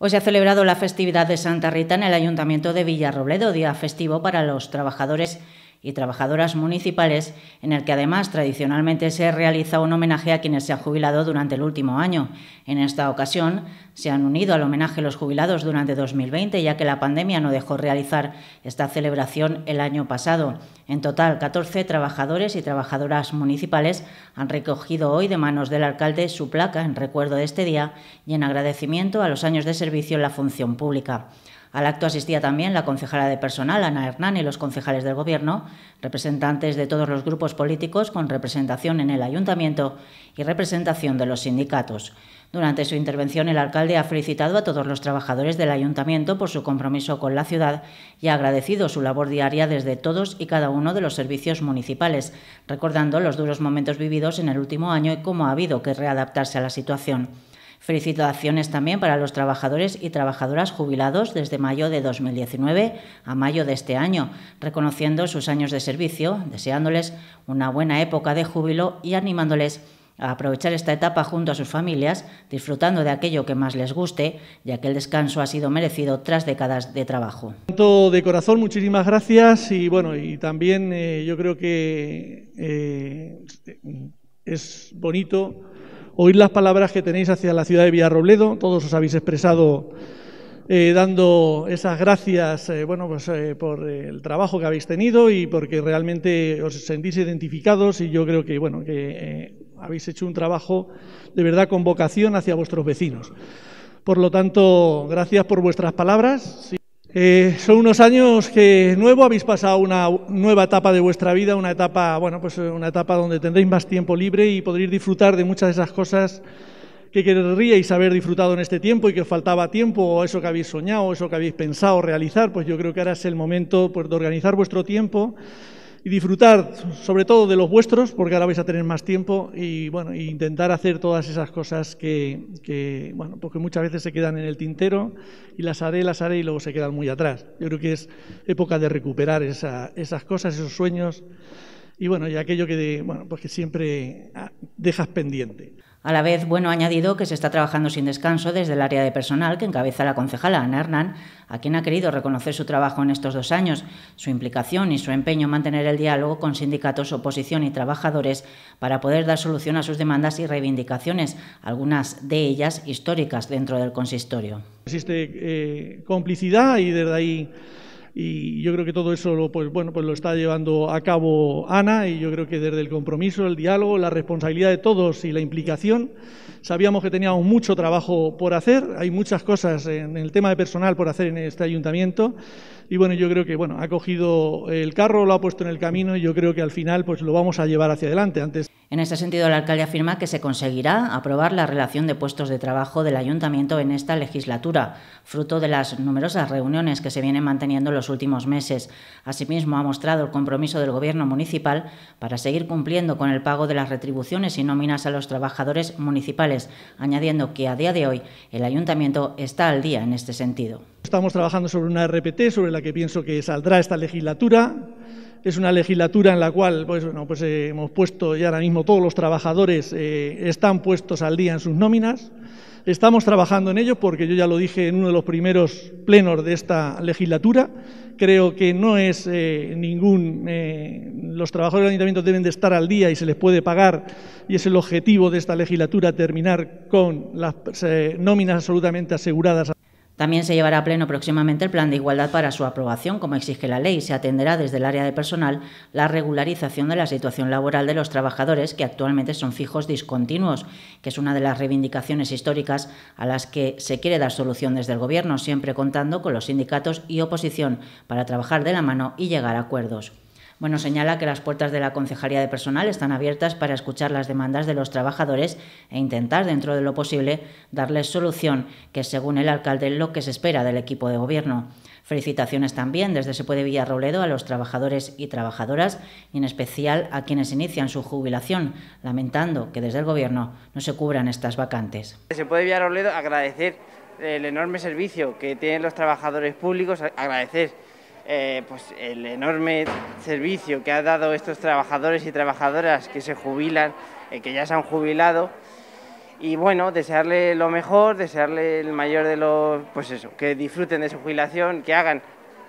Hoy se ha celebrado la festividad de Santa Rita en el Ayuntamiento de Villarrobledo, día festivo para los trabajadores y trabajadoras municipales, en el que además tradicionalmente se realiza un homenaje a quienes se han jubilado durante el último año. En esta ocasión se han unido al homenaje los jubilados durante 2020, ya que la pandemia no dejó realizar esta celebración el año pasado. En total, 14 trabajadores y trabajadoras municipales han recogido hoy de manos del alcalde su placa en recuerdo de este día y en agradecimiento a los años de servicio en la función pública. Al acto asistía también la concejala de personal, Ana Hernán, y los concejales del Gobierno, representantes de todos los grupos políticos con representación en el Ayuntamiento y representación de los sindicatos. Durante su intervención, el alcalde ha felicitado a todos los trabajadores del ayuntamiento por su compromiso con la ciudad y ha agradecido su labor diaria desde todos y cada uno de los servicios municipales, recordando los duros momentos vividos en el último año y cómo ha habido que readaptarse a la situación. Felicitaciones también para los trabajadores y trabajadoras jubilados desde mayo de 2019 a mayo de este año, reconociendo sus años de servicio, deseándoles una buena época de júbilo y animándoles a aprovechar esta etapa junto a sus familias, disfrutando de aquello que más les guste, ya que el descanso ha sido merecido tras décadas de trabajo. De corazón, muchísimas gracias y bueno, y también eh, yo creo que eh, es bonito oír las palabras que tenéis hacia la ciudad de Villarrobledo. Todos os habéis expresado eh, dando esas gracias eh, bueno, pues, eh, por el trabajo que habéis tenido y porque realmente os sentís identificados y yo creo que, bueno, que habéis hecho un trabajo de verdad con vocación hacia vuestros vecinos. Por lo tanto, gracias por vuestras palabras. Eh, son unos años que nuevo habéis pasado una nueva etapa de vuestra vida, una etapa, bueno, pues una etapa donde tendréis más tiempo libre y podréis disfrutar de muchas de esas cosas que querríais haber disfrutado en este tiempo y que os faltaba tiempo, o eso que habéis soñado, eso que habéis pensado realizar, pues yo creo que ahora es el momento pues, de organizar vuestro tiempo y disfrutar sobre todo de los vuestros, porque ahora vais a tener más tiempo y bueno, e intentar hacer todas esas cosas que, bueno, porque pues muchas veces se quedan en el tintero y las haré, las haré y luego se quedan muy atrás. Yo creo que es época de recuperar esas cosas, esos sueños y bueno, y aquello que, bueno, pues que siempre ah, dejas pendiente. A la vez, bueno, ha añadido que se está trabajando sin descanso desde el área de personal que encabeza la concejala Ana Hernán, a quien ha querido reconocer su trabajo en estos dos años, su implicación y su empeño en mantener el diálogo con sindicatos, oposición y trabajadores para poder dar solución a sus demandas y reivindicaciones, algunas de ellas históricas dentro del consistorio. Existe eh, complicidad y desde ahí y yo creo que todo eso lo, pues, bueno, pues lo está llevando a cabo Ana y yo creo que desde el compromiso, el diálogo, la responsabilidad de todos y la implicación, sabíamos que teníamos mucho trabajo por hacer, hay muchas cosas en el tema de personal por hacer en este ayuntamiento y bueno, yo creo que bueno, ha cogido el carro, lo ha puesto en el camino y yo creo que al final pues lo vamos a llevar hacia adelante. Antes en este sentido, el alcalde afirma que se conseguirá aprobar la relación de puestos de trabajo del ayuntamiento en esta legislatura, fruto de las numerosas reuniones que se vienen manteniendo los últimos meses. Asimismo, ha mostrado el compromiso del Gobierno municipal para seguir cumpliendo con el pago de las retribuciones y nóminas a los trabajadores municipales, añadiendo que a día de hoy el Ayuntamiento está al día en este sentido. Estamos trabajando sobre una RPT, sobre la que pienso que saldrá esta legislatura. Es una legislatura en la cual pues, bueno, pues, eh, hemos puesto y ahora mismo todos los trabajadores eh, están puestos al día en sus nóminas. Estamos trabajando en ello porque yo ya lo dije en uno de los primeros plenos de esta legislatura. Creo que no es eh, ningún... Eh, los trabajadores del ayuntamiento deben de estar al día y se les puede pagar y es el objetivo de esta legislatura terminar con las eh, nóminas absolutamente aseguradas. También se llevará a pleno próximamente el plan de igualdad para su aprobación, como exige la ley, se atenderá desde el área de personal la regularización de la situación laboral de los trabajadores que actualmente son fijos discontinuos, que es una de las reivindicaciones históricas a las que se quiere dar solución desde el Gobierno, siempre contando con los sindicatos y oposición para trabajar de la mano y llegar a acuerdos. Bueno, señala que las puertas de la Concejalía de Personal están abiertas para escuchar las demandas de los trabajadores e intentar, dentro de lo posible, darles solución, que según el alcalde lo que se espera del equipo de gobierno. Felicitaciones también desde Se puede Villarrobledo a los trabajadores y trabajadoras y en especial a quienes inician su jubilación, lamentando que desde el Gobierno no se cubran estas vacantes. Se puede Villarrobledo agradecer el enorme servicio que tienen los trabajadores públicos, agradecer eh, pues el enorme servicio que han dado estos trabajadores y trabajadoras que se jubilan, eh, que ya se han jubilado. Y bueno, desearle lo mejor, desearle el mayor de los, pues eso, que disfruten de su jubilación, que hagan,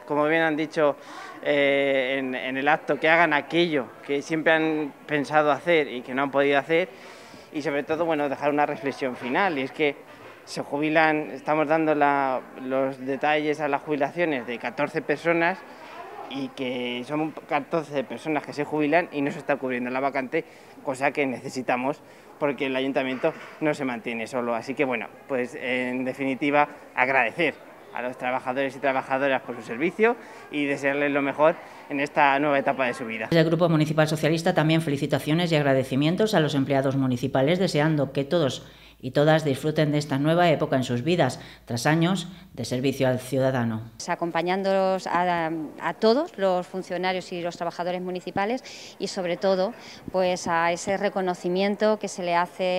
como bien han dicho eh, en, en el acto, que hagan aquello que siempre han pensado hacer y que no han podido hacer. Y sobre todo, bueno, dejar una reflexión final, y es que se jubilan, estamos dando los detalles a las jubilaciones de 14 personas y que son 14 personas que se jubilan y no se está cubriendo la vacante, cosa que necesitamos porque el ayuntamiento no se mantiene solo. Así que bueno, pues en definitiva agradecer a los trabajadores y trabajadoras por su servicio y desearles lo mejor en esta nueva etapa de su vida. Desde el Grupo Municipal Socialista también felicitaciones y agradecimientos a los empleados municipales, deseando que todos y todas disfruten de esta nueva época en sus vidas, tras años de servicio al ciudadano. Acompañándolos a, todos los funcionarios y los trabajadores municipales y sobre todo pues a ese reconocimiento que se le hace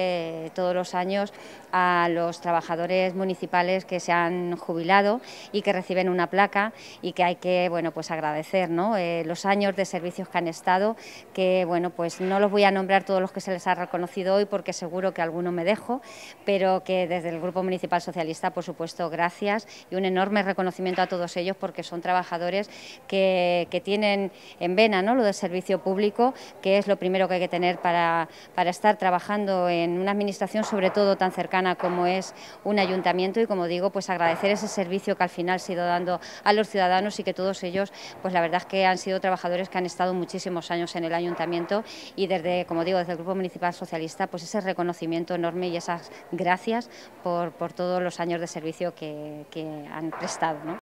eh, todos los años a los trabajadores municipales que se han jubilado y que reciben una placa y que hay que bueno pues agradecer ¿no? Eh, los años de servicios que han estado que bueno pues no los voy a nombrar todos los que se les ha reconocido hoy porque seguro que alguno me dejo pero que desde el Grupo Municipal Socialista, por supuesto, gracias y un enorme reconocimiento a todos ellos porque son trabajadores que, que tienen en vena ¿no? lo del servicio público, que es lo primero que hay que tener para, para estar trabajando en una administración, sobre todo tan cercana como es un ayuntamiento y, como digo, pues agradecer ese servicio que al final se ha ido dando a los ciudadanos y que todos ellos, pues la verdad es que han sido trabajadores que han estado muchísimos años en el ayuntamiento y desde, como digo, desde el Grupo Municipal Socialista, pues ese reconocimiento enorme y esa gracias por, todos los años de servicio que, que han prestado. ¿no?